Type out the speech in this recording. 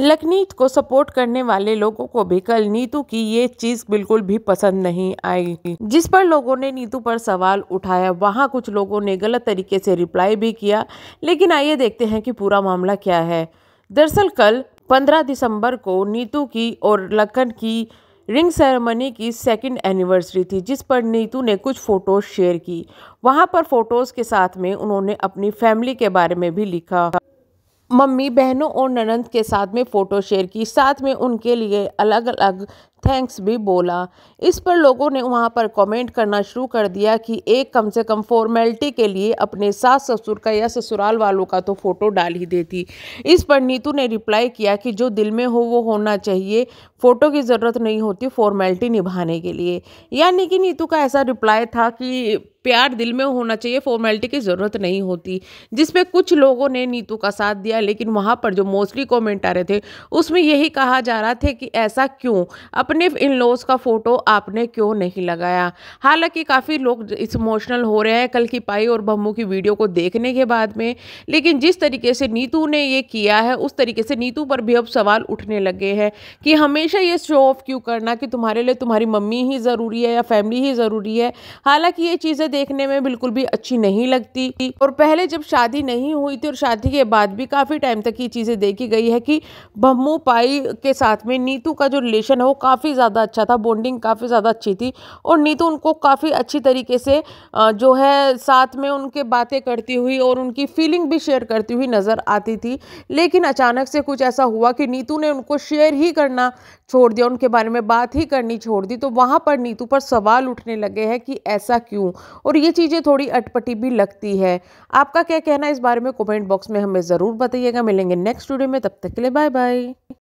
लकनीत को सपोर्ट करने वाले लोगों को भी कल नीतू की ये चीज बिल्कुल भी पसंद नहीं आई जिस पर लोगों ने नीतू पर सवाल उठाया वहाँ कुछ लोगों ने गलत तरीके से रिप्लाई भी किया लेकिन आइए देखते हैं कि पूरा मामला क्या है दरअसल कल 15 दिसंबर को नीतू की और लखन की रिंग सेरेमनी की सेकंड एनिवर्सरी थी जिस पर नीतू ने कुछ फ़ोटोज़ शेयर की वहाँ पर फ़ोटोज़ के साथ में उन्होंने अपनी फैमिली के बारे में भी लिखा मम्मी बहनों और ननंद के साथ में फ़ोटो शेयर की साथ में उनके लिए अलग अलग थैंक्स भी बोला इस पर लोगों ने वहाँ पर कमेंट करना शुरू कर दिया कि एक कम से कम फॉर्मेलिटी के लिए अपने सास ससुर का या ससुराल वालों का तो फ़ोटो डाल ही देती इस पर नीतू ने रिप्लाई किया कि जो दिल में हो वो होना चाहिए फ़ोटो की ज़रूरत नहीं होती फॉर्मेलिटी निभाने के लिए यानी कि नीतू का ऐसा रिप्लाई था कि प्यार दिल में होना चाहिए फॉर्मेलिटी की ज़रूरत नहीं होती जिसपे कुछ लोगों ने नीतू का साथ दिया लेकिन वहाँ पर जो मोस्टली कमेंट आ रहे थे उसमें यही कहा जा रहा था कि ऐसा क्यों अपने अपने इन लॉज का फ़ोटो आपने क्यों नहीं लगाया हालांकि काफ़ी लोग इमोशनल हो रहे हैं कल की पाई और बम्बू की वीडियो को देखने के बाद में लेकिन जिस तरीके से नीतू ने ये किया है उस तरीके से नीतू पर भी अब सवाल उठने लगे हैं कि हमेशा ये शो ऑफ क्यों करना कि तुम्हारे लिए तुम्हारी मम्मी ही ज़रूरी है या फैमिली ही ज़रूरी है हालांकि ये चीज़ें देखने में बिल्कुल भी अच्छी नहीं लगती और पहले जब शादी नहीं हुई थी और शादी के बाद भी काफ़ी टाइम तक ये चीज़ें देखी गई है कि बम्बू पाई के साथ में नीतू का जो रिलेशन है वो काफ़ी काफ़ी ज़्यादा अच्छा था बॉन्डिंग काफ़ी ज़्यादा अच्छी थी और नीतू उनको काफ़ी अच्छी तरीके से जो है साथ में उनके बातें करती हुई और उनकी फीलिंग भी शेयर करती हुई नज़र आती थी लेकिन अचानक से कुछ ऐसा हुआ कि नीतू ने उनको शेयर ही करना छोड़ दिया उनके बारे में बात ही करनी छोड़ दी तो वहाँ पर नीतू पर सवाल उठने लगे हैं कि ऐसा क्यों और ये चीज़ें थोड़ी अटपटी भी लगती है आपका क्या कहना है इस बारे में कमेंट बॉक्स में हमें ज़रूर बताइएगा मिलेंगे नेक्स्ट वीडियो में तब तक के लिए बाय बाय